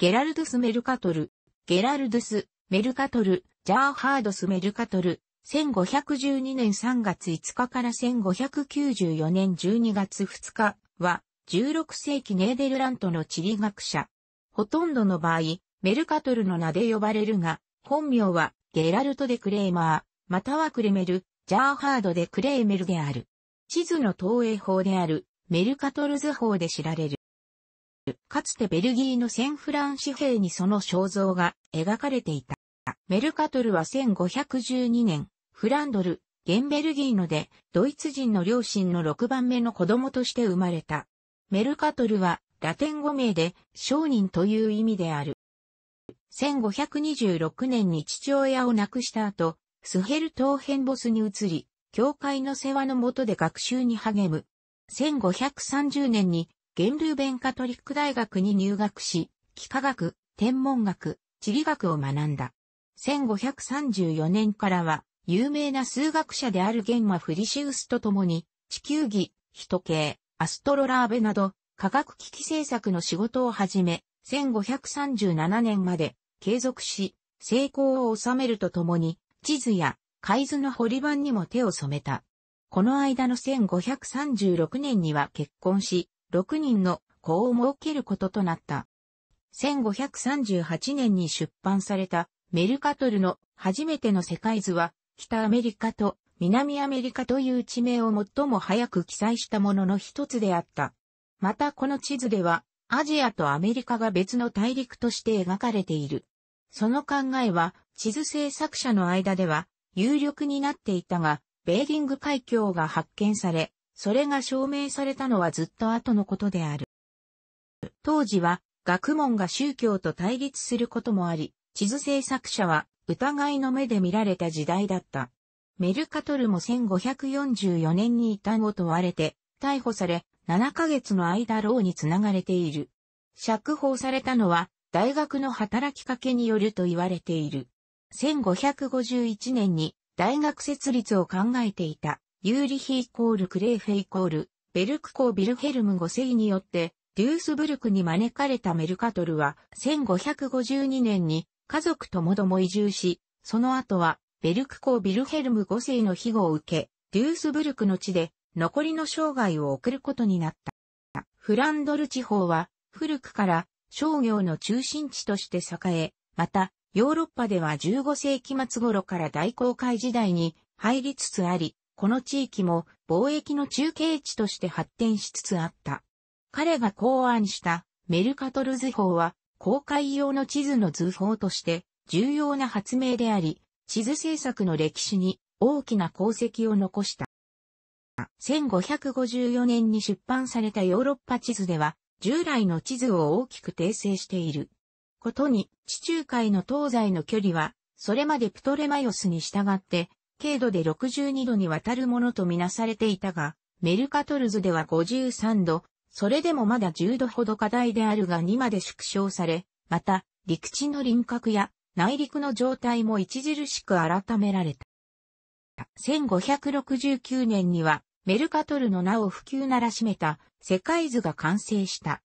ゲラルドゥス・メルカトル、ゲラルドゥス・メルカトル、ジャーハードス・メルカトル、1512年3月5日から1594年12月2日は、16世紀ネーデルラントの地理学者。ほとんどの場合、メルカトルの名で呼ばれるが、本名はゲラルト・デ・クレーマー、またはクレメル、ジャーハード・デ・クレーメルである。地図の投影法である、メルカトル図法で知られる。る、かつてベルギーのセン・フラン紙幣にその肖像が描かれていた。メルカトルは1512年、フランドル、ゲンベルギーので、ドイツ人の両親の6番目の子供として生まれた。メルカトルは、ラテン語名で、商人という意味である。1526年に父親を亡くした後、スヘルトーヘンボスに移り、教会の世話のもとで学習に励む。1530年にゲンルーベンカトリック大学に入学し、幾何学、天文学、地理学を学んだ。1534年からは、有名な数学者であるゲンマ・フリシウスと共に、地球儀、人系、アストロラーベなど、科学機器政策の仕事を始め、1537年まで継続し、成功を収めるとともに、地図や海図の掘り板にも手を染めた。この間の1536年には結婚し、6人の子を設けることとなった。1538年に出版されたメルカトルの初めての世界図は、北アメリカと南アメリカという地名を最も早く記載したものの一つであった。またこの地図では、アジアとアメリカが別の大陸として描かれている。その考えは、地図制作者の間では、有力になっていたが、ベーリング海峡が発見され、それが証明されたのはずっと後のことである。当時は、学問が宗教と対立することもあり、地図制作者は疑いの目で見られた時代だった。メルカトルも1544年に異端を問われて、逮捕され、7ヶ月の間牢につながれている。釈放されたのは、大学の働きかけによると言われている。1551年に大学設立を考えていたユーリヒイコール・クレーフェイコール、ベルク公ービルヘルム5世によって、デュースブルクに招かれたメルカトルは、1552年に家族ともども移住し、その後は、ベルク公ービルヘルム5世の庇護を受け、デュースブルクの地で、残りの生涯を送ることになった。フランドル地方は、古くから商業の中心地として栄え、また、ヨーロッパでは15世紀末頃から大航海時代に入りつつあり、この地域も貿易の中継地として発展しつつあった。彼が考案したメルカトル図法は公開用の地図の図法として重要な発明であり、地図制作の歴史に大きな功績を残した。1554年に出版されたヨーロッパ地図では、従来の地図を大きく訂正している。ことに、地中海の東西の距離は、それまでプトレマヨスに従って、経度で62度にわたるものとみなされていたが、メルカトルズでは53度、それでもまだ10度ほど課題であるが2まで縮小され、また、陸地の輪郭や内陸の状態も著しく改められた。1569年には、メルカトルの名を普及ならしめた世界図が完成した。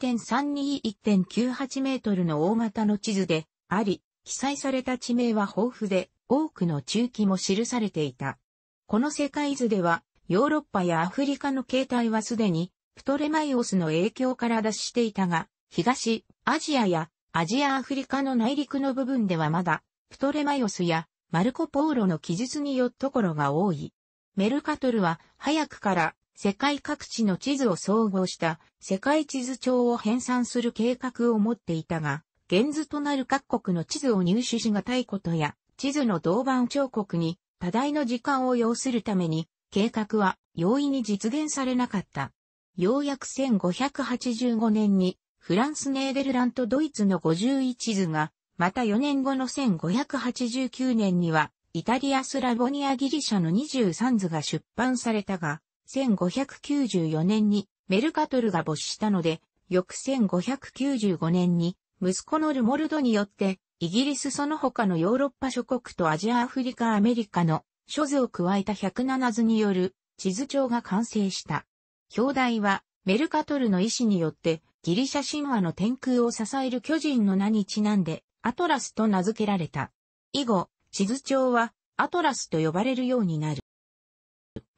1.321.98メートルの大型の地図であり、記載された地名は豊富で、多くの中期も記されていた。この世界図では、ヨーロッパやアフリカの形態はすでに、プトレマイオスの影響から脱していたが、東、アジアや、アジアアフリカの内陸の部分ではまだ、プトレマイオスや、マルコ・ポーロの記述によっところが多い。メルカトルは、早くから、世界各地の地図を総合した世界地図帳を編纂する計画を持っていたが、現図となる各国の地図を入手しがたいことや、地図の銅板彫刻に多大の時間を要するために、計画は容易に実現されなかった。ようやく1585年に、フランスネーデルラントドイツの51図が、また4年後の1589年には、イタリアスラボニアギリシャの23図が出版されたが、1594年にメルカトルが没したので、翌1595年に息子のルモルドによってイギリスその他のヨーロッパ諸国とアジアアフリカアメリカの諸図を加えた107図による地図帳が完成した。表題はメルカトルの意志によってギリシャ神話の天空を支える巨人の名にちなんでアトラスと名付けられた。以後、地図帳はアトラスと呼ばれるようになる。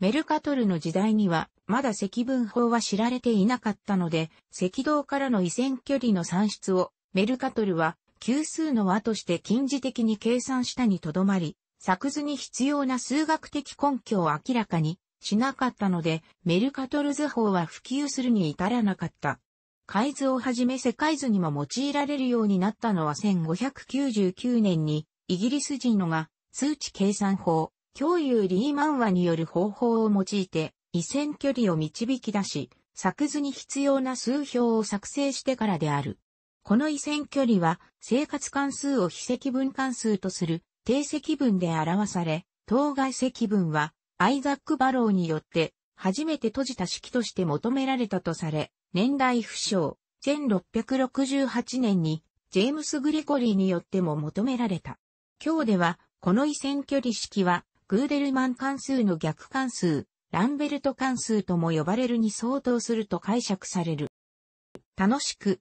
メルカトルの時代にはまだ積分法は知られていなかったので、赤道からの移線距離の算出をメルカトルは級数の和として近似的に計算したにとどまり、作図に必要な数学的根拠を明らかにしなかったので、メルカトル図法は普及するに至らなかった。海図をはじめ世界図にも用いられるようになったのは1599年に、イギリス人のが数値計算法、共有リーマン和による方法を用いて、移線距離を導き出し、作図に必要な数表を作成してからである。この移線距離は生活関数を非積分関数とする定積分で表され、当該積分はアイザック・バローによって初めて閉じた式として求められたとされ、年代不詳、1668年にジェームス・グレコリーによっても求められた。今日では、この移線距離式は、グーデルマン関数の逆関数、ランベルト関数とも呼ばれるに相当すると解釈される。楽しく